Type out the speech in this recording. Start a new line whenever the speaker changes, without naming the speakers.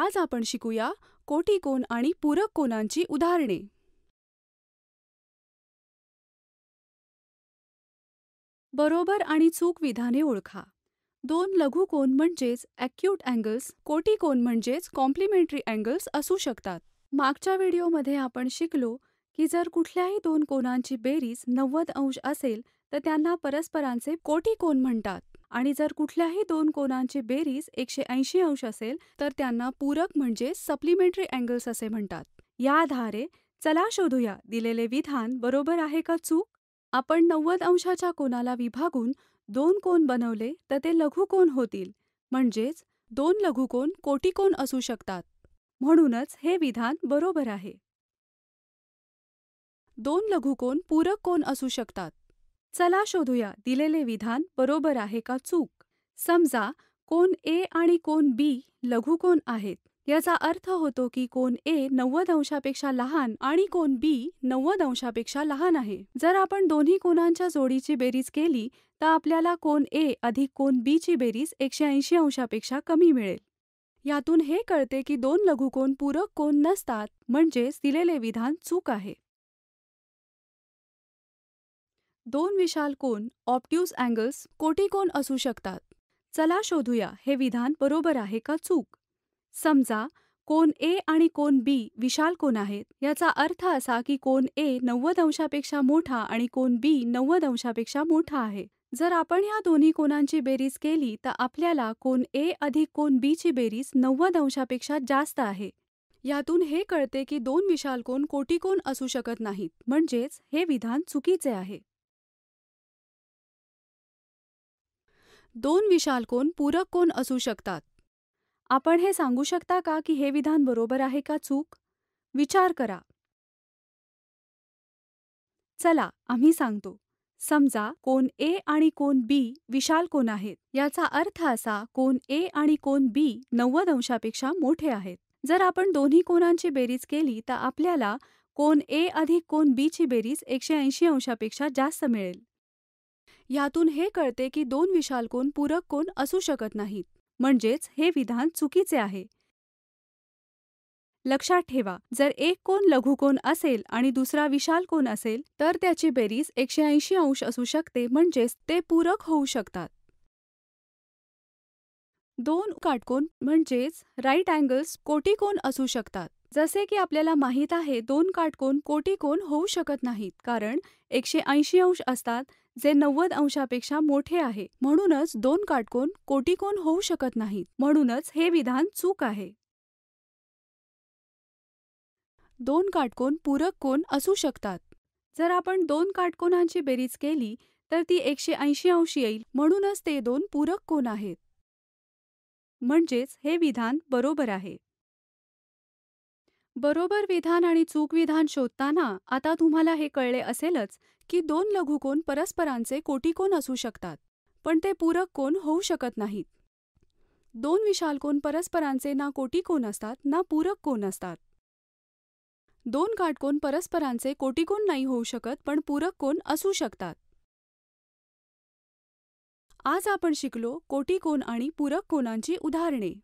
आज आपण शिकूया कोटी कोन आणि पूरक कोनांची उदाहरणे बरोबर आणि चूक विधाने ओळखा दोन लघु कोन म्हणजेच ॲक्यूट अँगल्स कोन म्हणजेच कॉम्प्लिमेंटरी अँगल्स असू शकतात मागच्या व्हिडिओमध्ये आपण शिकलो की जर कुठल्याही दोन कोनांची बेरीज नव्वद अंश असेल तर त्यांना परस्परांचे कोन म्हणतात आणि जर कुठल्याही दोन कोनांची बेरीज एकशे ऐंशी अंश असेल तर त्यांना पूरक म्हणजे सप्लिमेंटरी अँगल्स असे म्हणतात या आधारे चला शोधूया दिलेले विधान बरोबर आहे का चूक आपण नव्वद अंशाच्या कोनाला विभागून दोन कोन बनवले तर ते लघुकोन होतील म्हणजेच दोन लघुकोन कोटिकोन असू शकतात म्हणूनच हे विधान बरोबर आहे दोन लघुकोन पूरक कोन असू शकतात चला शोधूया दिलेले विधान बरोबर आहे का चूक समजा कोण ए आणि कोण बी लघुकोन आहेत याचा अर्थ होतो की कोण ए नव्वद अंशापेक्षा लहान आणि कोण बी नव्वद अंशापेक्षा लहान आहे जर आपण दोन्ही कोणांच्या जोडीची बेरीज केली तर आपल्याला कोण ए अधिक कोण बी ची बेरीज एकशे ऐंशी अंशापेक्षा कमी मिळेल यातून हे कळते की दोन लघुकोन पूरक कोण नसतात म्हणजेच दिलेले विधान चूक आहे दोन विशाल कोन ऑप्ट्यूज अँगल्स कोटीकोन असू शकतात चला शोधूया हे विधान बरोबर आहे का चूक समजा कोन ए आणि कोन बी विशाल कोन आहेत याचा अर्थ असा की कोन ए नव्वद अंशापेक्षा मोठा आणि कोन बी नव्वद अंशापेक्षा मोठा आहे जर आपण या दोन्ही कोनांची बेरीज केली तर आपल्याला कोन ए अधिक कोन बी ची बेरीज नव्वद अंशापेक्षा जास्त आहे यातून हे कळते की दोन विशाल कोन कोटीकोन असू शकत नाहीत म्हणजेच हे विधान चुकीचे आहे दोन विशाल कोण पूरक कोन असू शकतात आपण हे सांगू शकता का की हे विधान बरोबर आहे का चूक विचार करा चला आम्ही सांगतो समजा कोन ए आणि कोन बी विशाल कोन आहेत याचा अर्थ असा कोन ए आणि कोन बी नव्वद अंशापेक्षा मोठे आहेत जर आपण दोन्ही कोणांची बेरीज केली तर आपल्याला कोन ए अधिक कोण बीची बेरीज एकशे ऐंशी अंशापेक्षा जास्त मिळेल यातून हे कळते की दोन विशाल विशालकोन पूरक कोण असू शकत नाहीत म्हणजेच हे विधान चुकीचे आहे लक्षात ठेवा जर एक कोन लघुकोण असेल आणि दुसरा विशाल विशालकोन असेल तर त्याची बेरीज एकशे ऐंशी अंश असू शकते म्हणजेच ते पूरक होऊ शकतात दोन काटकोन म्हणजेच राईट अँगल्स कोटिकोन असू शकतात जसे की आपल्याला माहीत आहे दोन काटकोन कोटी कोटिकोन होऊ शकत नाहीत कारण एकशे ऐंशी अंश असतात जे नव्वद अंशापेक्षा मोठे आहे म्हणूनच दोन काटकोन कोटीकोन होऊ शकत नाहीत म्हणूनच हे विधान चूक आहे दोन काटकोन पूरक कोण असू शकतात जर आपण दोन काटकोनांची बेरीज केली तर ती एकशे ऐंशी अंश येईल म्हणूनच ते दोन पूरक कोण आहेत म्हणजेच हे विधान बरोबर आहे बरोबर विधान आणि चूक विधान शोधताना आता तुम्हाला हे कळले असेलच की दोन लघुकोन परस्परांचे कोटीकोन असू शकतात पण ते पूरक कोण होऊ शकत नाहीत दोन विशालकोन परस्परांचे ना कोटीकोन असतात ना पूरक कोण असतात दोन काटकोन परस्परांचे कोटीकोन नाही होऊ शकत पण पूरक कोण असू शकतात आज आपण शिकलो कोटीकोन आणि पूरक कोणांची उदाहरणे